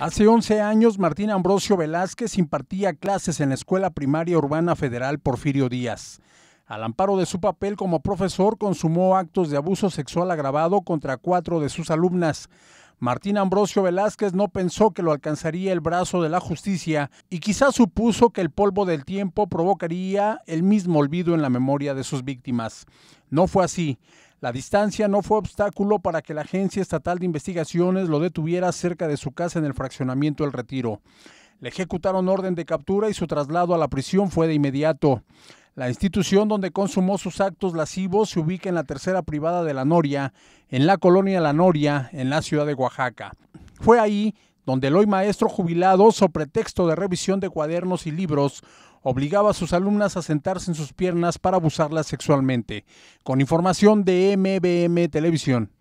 Hace 11 años, Martín Ambrosio Velázquez impartía clases en la Escuela Primaria Urbana Federal Porfirio Díaz. Al amparo de su papel como profesor, consumó actos de abuso sexual agravado contra cuatro de sus alumnas. Martín Ambrosio Velázquez no pensó que lo alcanzaría el brazo de la justicia y quizás supuso que el polvo del tiempo provocaría el mismo olvido en la memoria de sus víctimas. No fue así. La distancia no fue obstáculo para que la Agencia Estatal de Investigaciones lo detuviera cerca de su casa en el fraccionamiento El Retiro. Le ejecutaron orden de captura y su traslado a la prisión fue de inmediato. La institución donde consumó sus actos lascivos se ubica en la tercera privada de La Noria, en la colonia La Noria, en la ciudad de Oaxaca. Fue ahí donde el hoy maestro jubilado, so pretexto de revisión de cuadernos y libros, obligaba a sus alumnas a sentarse en sus piernas para abusarlas sexualmente. Con información de MBM Televisión.